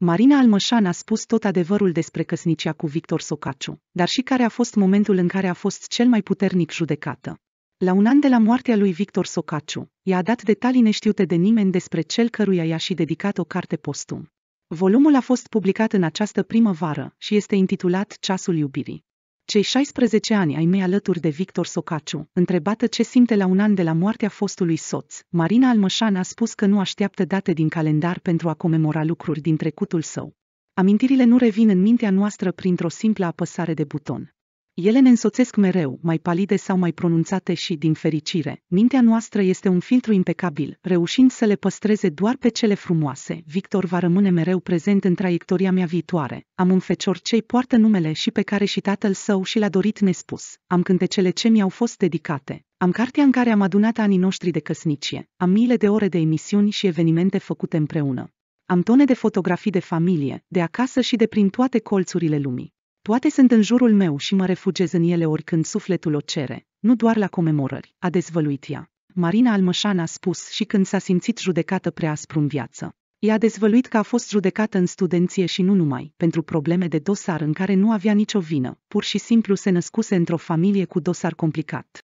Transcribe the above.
Marina Almășan a spus tot adevărul despre căsnicia cu Victor Socaciu, dar și care a fost momentul în care a fost cel mai puternic judecată. La un an de la moartea lui Victor Socaciu, i-a dat detalii neștiute de nimeni despre cel căruia i-a și dedicat o carte postum. Volumul a fost publicat în această primăvară și este intitulat Ceasul iubirii cei 16 ani ai mei alături de Victor Socaciu, întrebată ce simte la un an de la moartea fostului soț, Marina Almășan a spus că nu așteaptă date din calendar pentru a comemora lucruri din trecutul său. Amintirile nu revin în mintea noastră printr-o simplă apăsare de buton. Ele ne însoțesc mereu, mai palide sau mai pronunțate și, din fericire, mintea noastră este un filtru impecabil, reușind să le păstreze doar pe cele frumoase. Victor va rămâne mereu prezent în traiectoria mea viitoare. Am un fecior ce-i poartă numele și pe care și tatăl său și l-a dorit nespus. Am cântecele ce mi-au fost dedicate. Am cartea în care am adunat anii noștri de căsnicie. Am miile de ore de emisiuni și evenimente făcute împreună. Am tone de fotografii de familie, de acasă și de prin toate colțurile lumii. Toate sunt în jurul meu și mă refugiez în ele oricând sufletul o cere, nu doar la comemorări, a dezvăluit ea. Marina Almășan a spus și când s-a simțit judecată prea aspru în viață. Ea a dezvăluit că a fost judecată în studenție și nu numai, pentru probleme de dosar în care nu avea nicio vină, pur și simplu se născuse într-o familie cu dosar complicat.